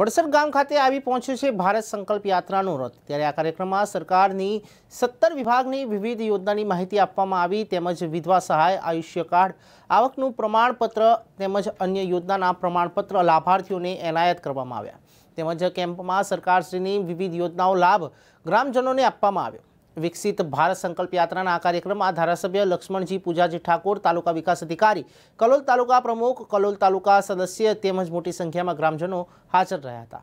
બડસર ગામ ખાતે આવી પહોંચ્યું છે ભારત સંકલ્પ યાત્રાનું રથ ત્યારે આ કાર્યક્રમમાં સરકારની સત્તર વિભાગની વિવિધ યોજનાની માહિતી આપવામાં આવી તેમજ વિધવા સહાય આયુષ્ય કાર્ડ આવકનું પ્રમાણપત્ર તેમજ અન્ય યોજનાના પ્રમાણપત્ર લાભાર્થીઓને એનાયત કરવામાં આવ્યા તેમજ કેમ્પમાં સરકારશ્રીની વિવિધ યોજનાઓ લાભ ગ્રામજનોને આપવામાં આવ્યો વિકસિત ભારત સંકલ્પ યાત્રાના આ કાર્યક્રમમાં ધારાસભ્ય લક્ષ્મણજી પૂજાજી ઠાકોર તાલુકા વિકાસ અધિકારી કલોલ તાલુકા પ્રમુખ કલોલ તાલુકા સદસ્ય તેમજ મોટી સંખ્યામાં ગ્રામજનો હાજર રહ્યા હતા